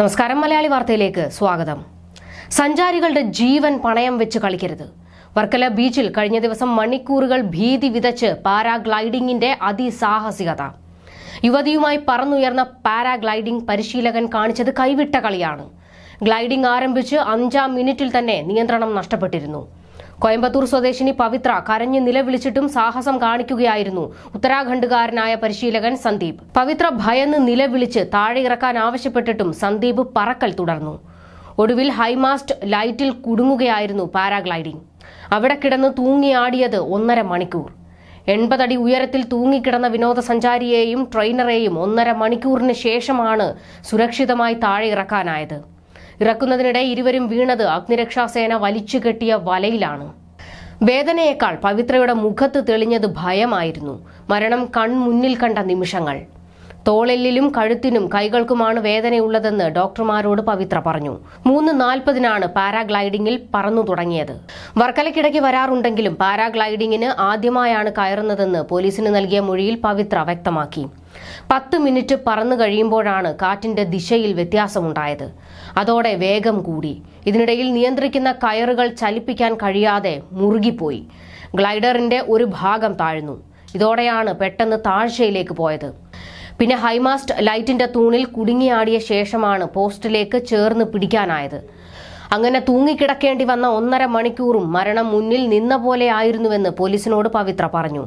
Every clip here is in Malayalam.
നമസ്കാരം മലയാളി വാർത്തയിലേക്ക് സ്വാഗതം സഞ്ചാരികളുടെ ജീവൻ പണയം വെച്ച് കളിക്കരുത് വർക്കല ബീച്ചിൽ കഴിഞ്ഞ ദിവസം മണിക്കൂറുകൾ ഭീതി വിതച്ച് പാരാഗ്ലൈഡിംഗിന്റെ അതിസാഹസികത യുവതിയുമായി പറന്നുയർന്ന പാരാഗ്ലൈഡിംഗ് പരിശീലകൻ കാണിച്ചത് കൈവിട്ട കളിയാണ് ഗ്ലൈഡിംഗ് ആരംഭിച്ച് അഞ്ചാം മിനിറ്റിൽ തന്നെ നിയന്ത്രണം നഷ്ടപ്പെട്ടിരുന്നു കോയമ്പത്തൂർ സ്വദേശിനി പവിത്ര കരഞ്ഞ് നിലവിളിച്ചിട്ടും സാഹസം കാണിക്കുകയായിരുന്നു ഉത്തരാഖണ്ഡുകാരനായ പരിശീലകൻ സന്ദീപ് പവിത്ര ഭയന്ന് നിലവിളിച്ച് താഴെ ഇറക്കാൻ ആവശ്യപ്പെട്ടിട്ടും സന്ദീപ് പറക്കൽ തുടർന്നു ഒടുവിൽ ഹൈമാസ്റ്റ് ലൈറ്റിൽ കുടുങ്ങുകയായിരുന്നു പാരാഗ്ലൈഡിംഗ് അവിടെ കിടന്ന് തൂങ്ങിയാടിയത് ഒന്നര മണിക്കൂർ എൺപതടി ഉയരത്തിൽ തൂങ്ങിക്കിടന്ന വിനോദസഞ്ചാരിയെയും ട്രെയിനറെയും ഒന്നര മണിക്കൂറിന് ശേഷമാണ് സുരക്ഷിതമായി താഴെ ഇറക്കാനായത് ഇറക്കുന്നതിനിടെ ഇരുവരും വീണത് അഗ്നിരക്ഷാസേന വലിച്ചുകെട്ടിയ വലയിലാണ് വേദനയേക്കാൾ പവിത്രയുടെ മുഖത്ത് തെളിഞ്ഞത് ഭയമായിരുന്നു മരണം കൺമുന്നിൽ കണ്ട നിമിഷങ്ങൾ തോളെല്ലിലും കഴുത്തിനും കൈകൾക്കുമാണ് വേദനയുള്ളതെന്ന് ഡോക്ടർമാരോട് പവിത്ര പറഞ്ഞു മൂന്ന് നാൽപ്പതിനാണ് പാരാഗ്ലൈഡിംഗിൽ പറന്നു തുടങ്ങിയത് വർക്കലയ്ക്കിടയ്ക്ക് വരാറുണ്ടെങ്കിലും പാരാഗ്ലൈഡിംഗിന് ആദ്യമായാണ് കയറുന്നതെന്ന് പോലീസിന് നൽകിയ മൊഴിയിൽ പവിത്ര വ്യക്തമാക്കി പത്ത് മിനിറ്റ് പറന്നു കഴിയുമ്പോഴാണ് കാറ്റിന്റെ ദിശയിൽ വ്യത്യാസമുണ്ടായത് അതോടെ വേഗം കൂടി ഇതിനിടയിൽ നിയന്ത്രിക്കുന്ന കയറുകൾ ചലിപ്പിക്കാൻ കഴിയാതെ മുറുകിപ്പോയി ഗ്ലൈഡറിന്റെ ഒരു ഭാഗം താഴ്ന്നു ഇതോടെയാണ് പെട്ടെന്ന് താഴ്ചയിലേക്ക് പോയത് പിന്നെ ഹൈമാസ്റ്റ് ലൈറ്റിന്റെ തൂണിൽ കുടുങ്ങിയാടിയ ശേഷമാണ് പോസ്റ്റിലേക്ക് ചേർന്ന് പിടിക്കാനായത് അങ്ങനെ തൂങ്ങിക്കിടക്കേണ്ടി വന്ന ഒന്നര മണിക്കൂറും മരണം മുന്നിൽ നിന്ന പോലെ ആയിരുന്നുവെന്ന് പോലീസിനോട് പവിത്ര പറഞ്ഞു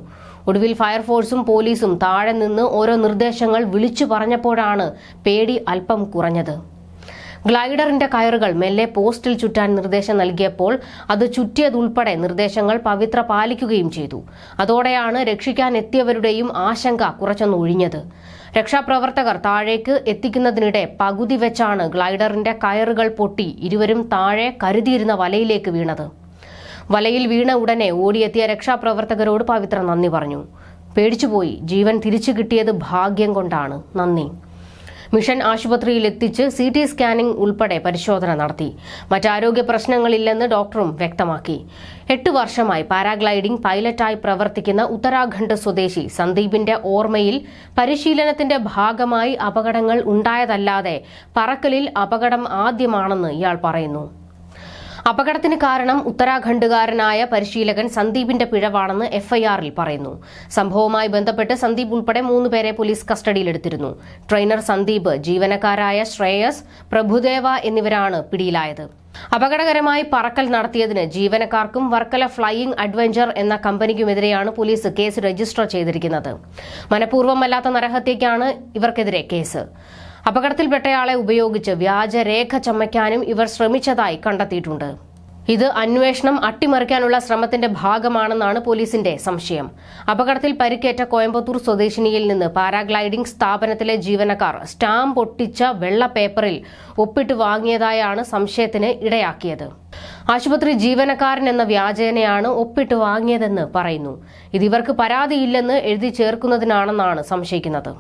ഒടുവിൽ ഫയർഫോഴ്സും പോലീസും താഴെ നിന്ന് ഓരോ നിർദ്ദേശങ്ങൾ വിളിച്ചു പറഞ്ഞപ്പോഴാണ് പേടി അല്പം കുറഞ്ഞത് ഗ്ലൈഡറിന്റെ കയറുകൾ മെല്ലെ പോസ്റ്റിൽ ചുറ്റാൻ നിർദ്ദേശം നൽകിയപ്പോൾ അത് ചുറ്റിയതുൾപ്പെടെ നിർദ്ദേശങ്ങൾ പവിത്ര പാലിക്കുകയും ചെയ്തു അതോടെയാണ് രക്ഷിക്കാൻ എത്തിയവരുടെയും ആശങ്ക കുറച്ചൊന്ന് രക്ഷാപ്രവർത്തകർ താഴേക്ക് എത്തിക്കുന്നതിനിടെ പകുതി വെച്ചാണ് ഗ്ലൈഡറിന്റെ കയറുകൾ പൊട്ടി ഇരുവരും താഴെ കരുതിയിരുന്ന വലയിലേക്ക് വീണത് വലയിൽ വീണ ഉടനെ ഓടിയെത്തിയ രക്ഷാപ്രവർത്തകരോട് പവിത്ര നന്ദി പറഞ്ഞു പേടിച്ചുപോയി ജീവൻ തിരിച്ചു കിട്ടിയത് ഭാഗ്യം കൊണ്ടാണ് നന്ദി മിഷൻ ആശുപത്രിയിൽ എത്തിച്ച് സി ടി സ്കാനിംഗ് ഉൾപ്പെടെ പരിശോധന നടത്തി മറ്റാരോഗ്യ പ്രശ്നങ്ങളില്ലെന്ന് ഡോക്ടറും വ്യക്തമാക്കി എട്ട് വർഷമായി പാരാഗ്ലൈഡിംഗ് പൈലറ്റായി പ്രവർത്തിക്കുന്ന ഉത്തരാഖണ്ഡ് സ്വദേശി സന്ദീപിന്റെ ഓർമ്മയിൽ പരിശീലനത്തിന്റെ ഭാഗമായി അപകടങ്ങൾ ഉണ്ടായതല്ലാതെ പറക്കലിൽ അപകടം ആദ്യമാണെന്ന് ഇയാൾ പറയുന്നു അപകടത്തിന് കാരണം ഉത്തരാഖണ്ഡുകാരനായ പരിശീലകൻ സന്ദീപിന്റെ പിഴവാണെന്ന് എഫ്ഐആറിൽ പറയുന്നു സംഭവവുമായി ബന്ധപ്പെട്ട് സന്ദീപ് ഉൾപ്പെടെ മൂന്നുപേരെ പോലീസ് കസ്റ്റഡിയിലെടുത്തിരുന്നു ട്രെയിനർ സന്ദീപ് ജീവനക്കാരായ ശ്രേയസ് പ്രഭുദേവ എന്നിവരാണ് പിടിയിലായത് അപകടകരമായി പറക്കൽ നടത്തിയതിന് ജീവനക്കാർക്കും വർക്കല ഫ്ലൈയിംഗ് അഡ്വഞ്ചർ എന്ന കമ്പനിക്കുമെതിരെയാണ് പോലീസ് കേസ് രജിസ്റ്റർ ചെയ്തിരിക്കുന്നത് മനഃപൂർവ്വമല്ലാത്ത നരഹത്യയ്ക്കാണ് ഇവർക്കെതിരെ കേസ് അപകടത്തിൽപ്പെട്ടയാളെ ഉപയോഗിച്ച് വ്യാജരേഖ ചമയ്ക്കാനും ഇവർ ശ്രമിച്ചതായി കണ്ടെത്തിയിട്ടുണ്ട് ഇത് അന്വേഷണം അട്ടിമറിക്കാനുള്ള ശ്രമത്തിന്റെ ഭാഗമാണെന്നാണ് പോലീസിന്റെ സംശയം അപകടത്തിൽ പരിക്കേറ്റ കോയമ്പത്തൂർ സ്വദേശിനിയിൽ നിന്ന് പാരാഗ്ലൈഡിംഗ് സ്ഥാപനത്തിലെ ജീവനക്കാർ സ്റ്റാമ്പ് ഒട്ടിച്ച വെള്ള പേപ്പറിൽ ഒപ്പിട്ട് വാങ്ങിയതായാണ് സംശയത്തിന് ഇടയാക്കിയത് ആശുപത്രി ജീവനക്കാരൻ എന്ന വ്യാജേനയാണ് ഒപ്പിട്ട് വാങ്ങിയതെന്ന് പറയുന്നു ഇത് ഇവർക്ക് പരാതിയില്ലെന്ന് എഴുതി ചേർക്കുന്നതിനാണെന്നാണ് സംശയിക്കുന്നത്